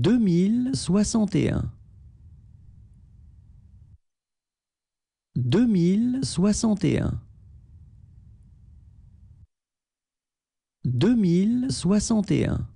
deux mille soixante et un. Deux mille soixante et un. Deux mille soixante et un.